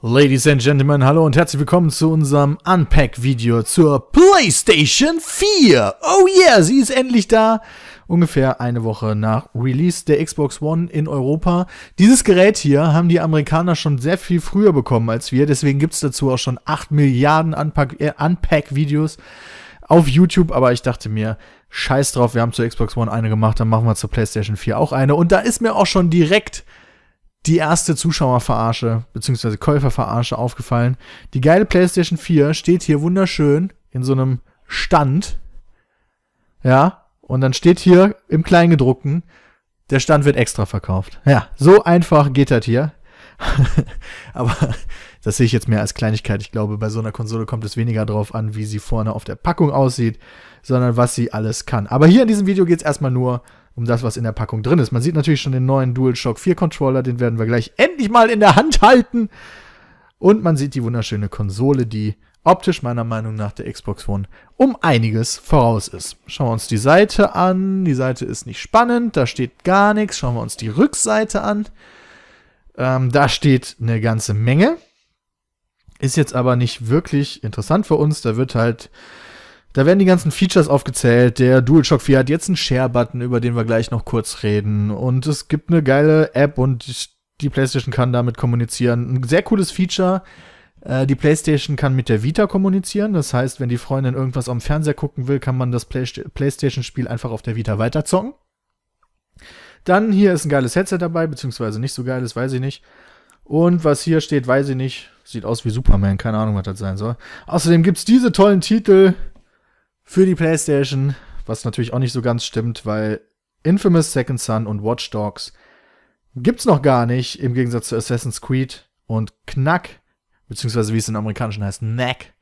Ladies and Gentlemen, hallo und herzlich willkommen zu unserem Unpack-Video zur PlayStation 4. Oh yeah, sie ist endlich da. Ungefähr eine Woche nach Release der Xbox One in Europa. Dieses Gerät hier haben die Amerikaner schon sehr viel früher bekommen als wir. Deswegen gibt's dazu auch schon 8 Milliarden äh, Unpack-Videos auf YouTube. Aber ich dachte mir, scheiß drauf, wir haben zur Xbox One eine gemacht, dann machen wir zur PlayStation 4 auch eine. Und da ist mir auch schon direkt die erste Zuschauerverarsche bzw. Käuferverarsche aufgefallen. Die geile PlayStation 4 steht hier wunderschön in so einem Stand. Ja, und dann steht hier im Kleingedruckten, der Stand wird extra verkauft. Ja, so einfach geht das hier. Aber das sehe ich jetzt mehr als Kleinigkeit. Ich glaube, bei so einer Konsole kommt es weniger drauf an, wie sie vorne auf der Packung aussieht, sondern was sie alles kann. Aber hier in diesem Video geht es erstmal nur um das, was in der Packung drin ist. Man sieht natürlich schon den neuen DualShock 4 Controller, den werden wir gleich endlich mal in der Hand halten. Und man sieht die wunderschöne Konsole, die optisch meiner Meinung nach der Xbox One um einiges voraus ist. Schauen wir uns die Seite an. Die Seite ist nicht spannend, da steht gar nichts. Schauen wir uns die Rückseite an. Ähm, da steht eine ganze Menge. Ist jetzt aber nicht wirklich interessant für uns. Da wird halt da werden die ganzen Features aufgezählt. Der DualShock 4 hat jetzt einen Share-Button, über den wir gleich noch kurz reden. Und es gibt eine geile App und die PlayStation kann damit kommunizieren. Ein sehr cooles Feature. Äh, die PlayStation kann mit der Vita kommunizieren. Das heißt, wenn die Freundin irgendwas am Fernseher gucken will, kann man das PlayStation-Spiel einfach auf der Vita weiterzocken. Dann hier ist ein geiles Headset dabei, beziehungsweise nicht so geiles, weiß ich nicht. Und was hier steht, weiß ich nicht. Sieht aus wie Superman, keine Ahnung, was das sein soll. Außerdem gibt es diese tollen Titel für die PlayStation, was natürlich auch nicht so ganz stimmt, weil Infamous Second Son und Watch Dogs gibt's noch gar nicht, im Gegensatz zu Assassin's Creed und Knack, beziehungsweise wie es in Amerikanischen heißt, Knack.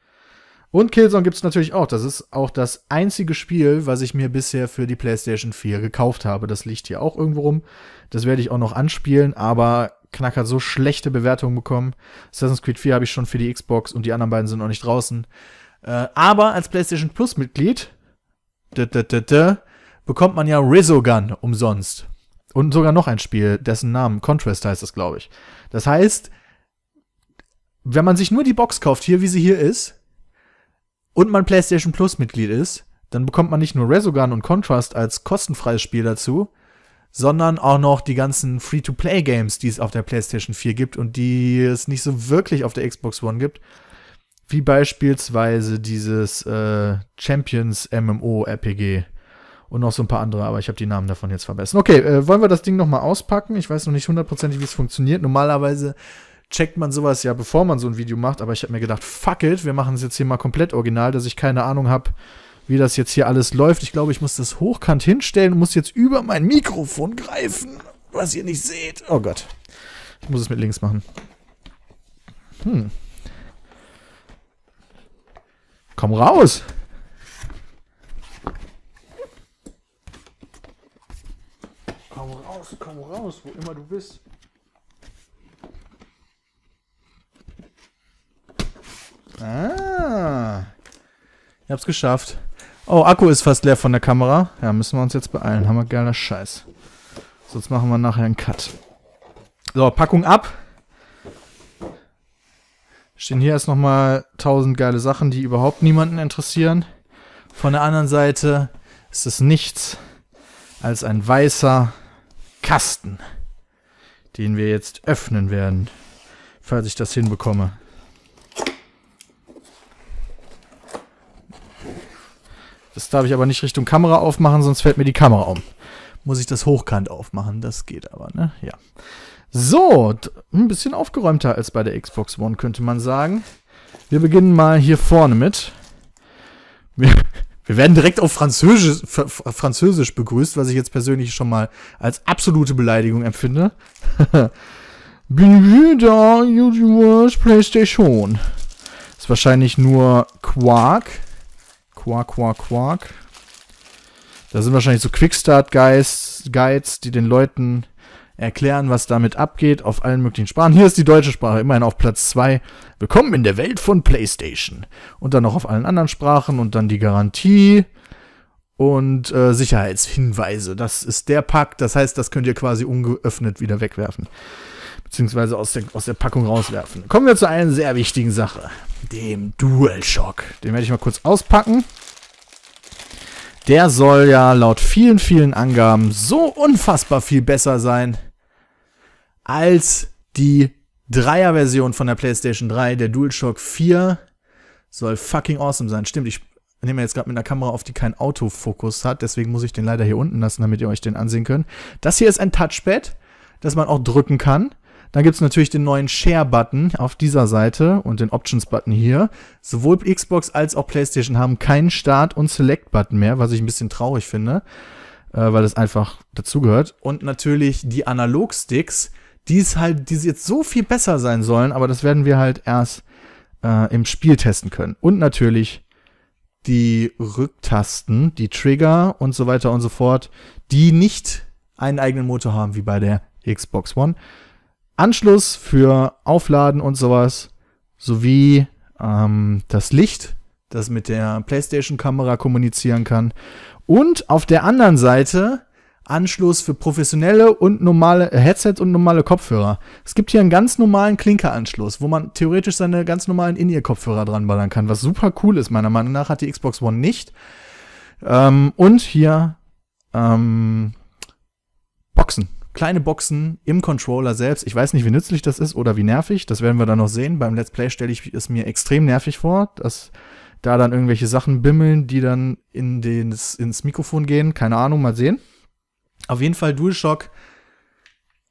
Und Killzone gibt's natürlich auch. Das ist auch das einzige Spiel, was ich mir bisher für die PlayStation 4 gekauft habe. Das liegt hier auch irgendwo rum. Das werde ich auch noch anspielen, aber Knack hat so schlechte Bewertungen bekommen. Assassin's Creed 4 habe ich schon für die Xbox und die anderen beiden sind noch nicht draußen. Äh, aber als PlayStation Plus Mitglied bekommt man ja Rizogun umsonst. Und sogar noch ein Spiel, dessen Namen Contrast heißt das, glaube ich. Das heißt, wenn man sich nur die Box kauft, hier wie sie hier ist, und man PlayStation Plus Mitglied ist, dann bekommt man nicht nur Resogun und Contrast als kostenfreies Spiel dazu, sondern auch noch die ganzen Free-to-Play-Games, die es auf der PlayStation 4 gibt und die es nicht so wirklich auf der Xbox One gibt. Wie beispielsweise dieses äh, Champions MMO RPG und noch so ein paar andere, aber ich habe die Namen davon jetzt verbessert. Okay, äh, wollen wir das Ding nochmal auspacken? Ich weiß noch nicht hundertprozentig, wie es funktioniert. Normalerweise checkt man sowas ja, bevor man so ein Video macht, aber ich habe mir gedacht, fuck it, wir machen es jetzt hier mal komplett original, dass ich keine Ahnung habe, wie das jetzt hier alles läuft. Ich glaube, ich muss das hochkant hinstellen und muss jetzt über mein Mikrofon greifen, was ihr nicht seht. Oh Gott. Ich muss es mit links machen. Hm. Komm raus! Komm raus, komm raus, wo immer du bist. Ah. Ich hab's geschafft. Oh, Akku ist fast leer von der Kamera. Ja, müssen wir uns jetzt beeilen. Haben wir geiler Scheiß. Sonst machen wir nachher einen Cut. So, Packung ab. Stehen hier erst nochmal tausend geile Sachen, die überhaupt niemanden interessieren. Von der anderen Seite ist es nichts als ein weißer Kasten, den wir jetzt öffnen werden, falls ich das hinbekomme. Das darf ich aber nicht Richtung Kamera aufmachen, sonst fällt mir die Kamera um. Muss ich das hochkant aufmachen, das geht aber, ne? Ja. So, ein bisschen aufgeräumter als bei der Xbox One, könnte man sagen. Wir beginnen mal hier vorne mit. Wir, wir werden direkt auf Französisch, Französisch begrüßt, was ich jetzt persönlich schon mal als absolute Beleidigung empfinde. Bienvenue dans YouTube's PlayStation. Ist wahrscheinlich nur Quark. Quark, Quark, Quark. Da sind wahrscheinlich so Quickstart-Guides, Guides, die den Leuten erklären, was damit abgeht, auf allen möglichen Sprachen. Hier ist die deutsche Sprache immerhin auf Platz 2. Willkommen in der Welt von PlayStation. Und dann noch auf allen anderen Sprachen und dann die Garantie und äh, Sicherheitshinweise. Das ist der Pack. Das heißt, das könnt ihr quasi ungeöffnet wieder wegwerfen. Beziehungsweise aus der, aus der Packung rauswerfen. Kommen wir zu einer sehr wichtigen Sache. Dem DualShock. Den werde ich mal kurz auspacken. Der soll ja laut vielen, vielen Angaben so unfassbar viel besser sein als die Dreier-Version von der PlayStation 3, der DualShock 4, soll fucking awesome sein. Stimmt, ich nehme jetzt gerade mit einer Kamera auf, die keinen Autofokus hat, deswegen muss ich den leider hier unten lassen, damit ihr euch den ansehen könnt. Das hier ist ein Touchpad, das man auch drücken kann. Dann gibt es natürlich den neuen Share-Button auf dieser Seite und den Options-Button hier. Sowohl Xbox als auch PlayStation haben keinen Start- und Select-Button mehr, was ich ein bisschen traurig finde, äh, weil das einfach dazugehört. Und natürlich die Analog-Sticks, die ist halt, die jetzt so viel besser sein sollen, aber das werden wir halt erst äh, im Spiel testen können. Und natürlich die Rücktasten, die Trigger und so weiter und so fort, die nicht einen eigenen Motor haben wie bei der Xbox One. Anschluss für Aufladen und sowas, sowie ähm, das Licht, das mit der PlayStation-Kamera kommunizieren kann. Und auf der anderen Seite Anschluss für professionelle und normale äh, Headsets und normale Kopfhörer. Es gibt hier einen ganz normalen Klinkeranschluss, wo man theoretisch seine ganz normalen In-Ear-Kopfhörer dranballern kann, was super cool ist. Meiner Meinung nach hat die Xbox One nicht. Ähm, und hier ähm, Boxen. Kleine Boxen im Controller selbst. Ich weiß nicht, wie nützlich das ist oder wie nervig. Das werden wir dann noch sehen. Beim Let's Play stelle ich es mir extrem nervig vor, dass da dann irgendwelche Sachen bimmeln, die dann in den, ins Mikrofon gehen. Keine Ahnung, mal sehen. Auf jeden Fall, DualShock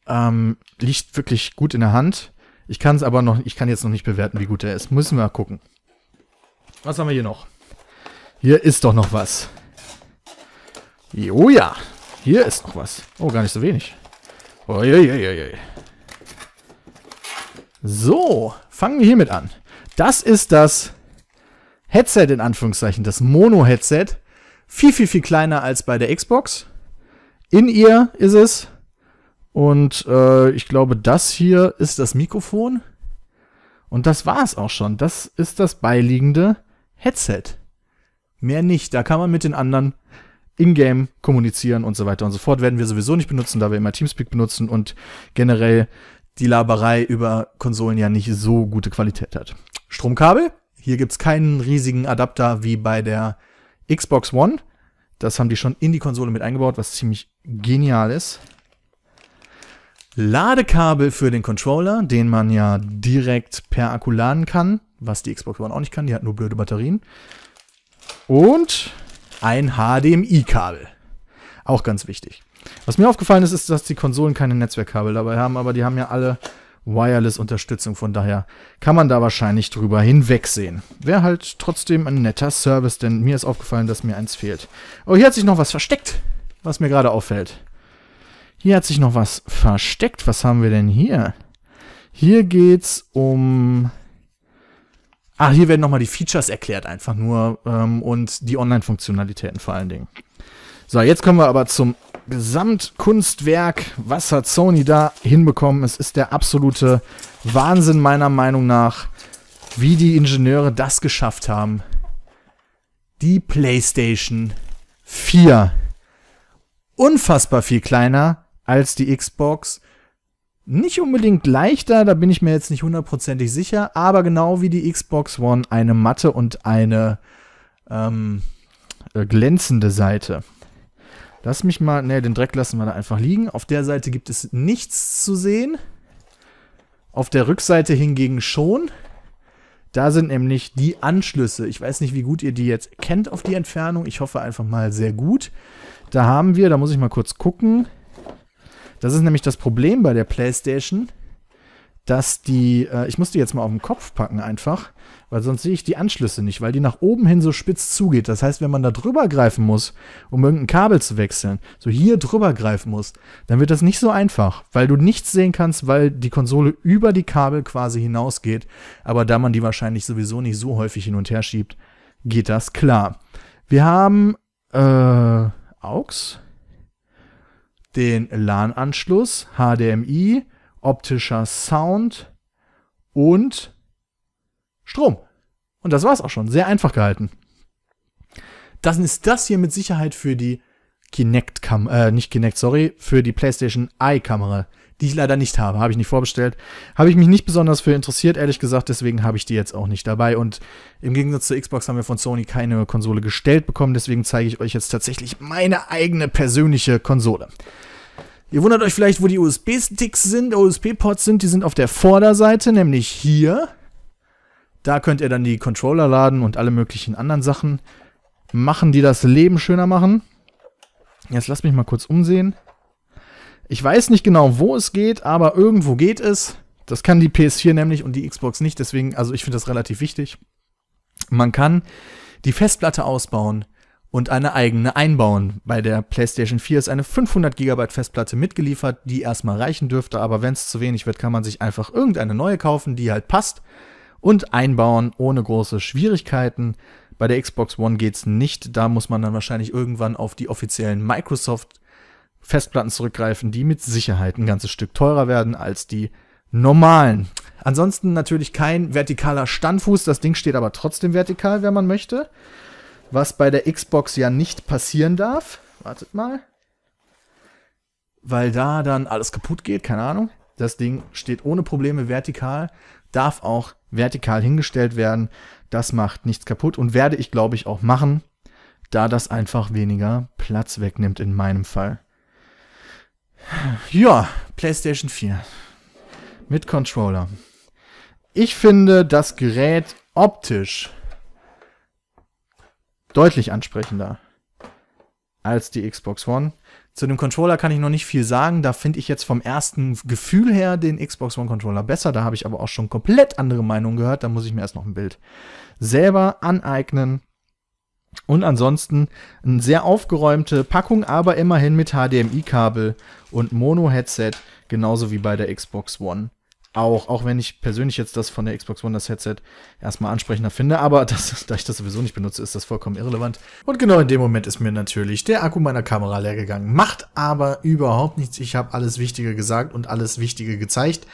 ähm, liegt wirklich gut in der Hand. Ich kann es aber noch, ich kann jetzt noch nicht bewerten, wie gut er ist. Müssen wir mal gucken. Was haben wir hier noch? Hier ist doch noch was. Oh ja, hier ist noch was. Oh, gar nicht so wenig. Uiuiuiui. So, fangen wir hiermit an. Das ist das Headset in Anführungszeichen, das Mono-Headset. Viel, viel, viel kleiner als bei der Xbox. In ihr ist es. Und äh, ich glaube, das hier ist das Mikrofon. Und das war es auch schon. Das ist das beiliegende Headset. Mehr nicht. Da kann man mit den anderen in-game kommunizieren und so weiter und so fort. Werden wir sowieso nicht benutzen, da wir immer Teamspeak benutzen und generell die Laberei über Konsolen ja nicht so gute Qualität hat. Stromkabel. Hier gibt es keinen riesigen Adapter wie bei der Xbox One. Das haben die schon in die Konsole mit eingebaut, was ziemlich genial ist. Ladekabel für den Controller, den man ja direkt per Akku laden kann, was die Xbox One auch nicht kann, die hat nur blöde Batterien. Und ein HDMI-Kabel. Auch ganz wichtig. Was mir aufgefallen ist, ist, dass die Konsolen keine Netzwerkkabel dabei haben, aber die haben ja alle Wireless-Unterstützung. Von daher kann man da wahrscheinlich drüber hinwegsehen. Wäre halt trotzdem ein netter Service, denn mir ist aufgefallen, dass mir eins fehlt. Oh, hier hat sich noch was versteckt, was mir gerade auffällt. Hier hat sich noch was versteckt. Was haben wir denn hier? Hier geht's um... Ah, hier werden nochmal die Features erklärt, einfach nur. Ähm, und die Online-Funktionalitäten vor allen Dingen. So, jetzt kommen wir aber zum Gesamtkunstwerk, was hat Sony da hinbekommen? Es ist der absolute Wahnsinn meiner Meinung nach, wie die Ingenieure das geschafft haben, die PlayStation 4 unfassbar viel kleiner als die Xbox. Nicht unbedingt leichter, da bin ich mir jetzt nicht hundertprozentig sicher, aber genau wie die Xbox One eine matte und eine ähm, äh, glänzende Seite. Lass mich mal, ne, den Dreck lassen wir da einfach liegen. Auf der Seite gibt es nichts zu sehen. Auf der Rückseite hingegen schon. Da sind nämlich die Anschlüsse. Ich weiß nicht, wie gut ihr die jetzt kennt auf die Entfernung. Ich hoffe einfach mal sehr gut. Da haben wir, da muss ich mal kurz gucken. Das ist nämlich das Problem bei der PlayStation dass die, äh, ich muss die jetzt mal auf den Kopf packen einfach, weil sonst sehe ich die Anschlüsse nicht, weil die nach oben hin so spitz zugeht. Das heißt, wenn man da drüber greifen muss, um irgendein Kabel zu wechseln, so hier drüber greifen muss, dann wird das nicht so einfach, weil du nichts sehen kannst, weil die Konsole über die Kabel quasi hinausgeht. Aber da man die wahrscheinlich sowieso nicht so häufig hin und her schiebt, geht das klar. Wir haben äh, AUX, den LAN-Anschluss, HDMI, optischer Sound und Strom. Und das war's auch schon. Sehr einfach gehalten. Dann ist das hier mit Sicherheit für die Kinect Kam äh, nicht Kinect, sorry, für die PlayStation Eye Kamera, die ich leider nicht habe, habe ich nicht vorbestellt, habe ich mich nicht besonders für interessiert, ehrlich gesagt, deswegen habe ich die jetzt auch nicht dabei und im Gegensatz zur Xbox haben wir von Sony keine Konsole gestellt bekommen, deswegen zeige ich euch jetzt tatsächlich meine eigene persönliche Konsole. Ihr wundert euch vielleicht, wo die USB-Sticks sind, USB-Ports sind. Die sind auf der Vorderseite, nämlich hier. Da könnt ihr dann die Controller laden und alle möglichen anderen Sachen machen, die das Leben schöner machen. Jetzt lasst mich mal kurz umsehen. Ich weiß nicht genau, wo es geht, aber irgendwo geht es. Das kann die PS4 nämlich und die Xbox nicht. Deswegen, also ich finde das relativ wichtig. Man kann die Festplatte ausbauen und eine eigene einbauen. Bei der PlayStation 4 ist eine 500 GB Festplatte mitgeliefert, die erstmal reichen dürfte, aber wenn es zu wenig wird, kann man sich einfach irgendeine neue kaufen, die halt passt und einbauen ohne große Schwierigkeiten. Bei der Xbox One geht's nicht, da muss man dann wahrscheinlich irgendwann auf die offiziellen Microsoft Festplatten zurückgreifen, die mit Sicherheit ein ganzes Stück teurer werden als die normalen. Ansonsten natürlich kein vertikaler Standfuß, das Ding steht aber trotzdem vertikal, wenn man möchte was bei der Xbox ja nicht passieren darf. Wartet mal. Weil da dann alles kaputt geht, keine Ahnung. Das Ding steht ohne Probleme vertikal, darf auch vertikal hingestellt werden. Das macht nichts kaputt und werde ich, glaube ich, auch machen, da das einfach weniger Platz wegnimmt in meinem Fall. Ja, PlayStation 4 mit Controller. Ich finde das Gerät optisch deutlich ansprechender als die Xbox One. Zu dem Controller kann ich noch nicht viel sagen. Da finde ich jetzt vom ersten Gefühl her den Xbox One Controller besser. Da habe ich aber auch schon komplett andere Meinungen gehört. Da muss ich mir erst noch ein Bild selber aneignen. Und ansonsten eine sehr aufgeräumte Packung, aber immerhin mit HDMI-Kabel und Mono-Headset, genauso wie bei der Xbox One auch, auch wenn ich persönlich jetzt das von der Xbox One, das Headset, erstmal ansprechender finde, aber das, da ich das sowieso nicht benutze, ist das vollkommen irrelevant. Und genau in dem Moment ist mir natürlich der Akku meiner Kamera leer gegangen. Macht aber überhaupt nichts. Ich habe alles Wichtige gesagt und alles Wichtige gezeigt.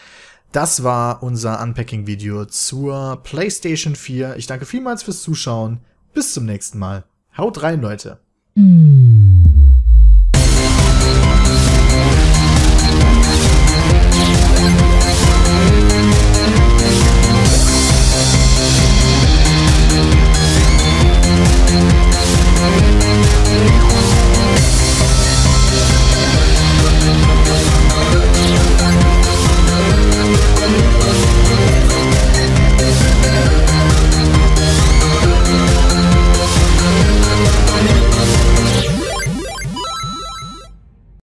Das war unser Unpacking-Video zur PlayStation 4. Ich danke vielmals fürs Zuschauen. Bis zum nächsten Mal. Haut rein, Leute. Mm.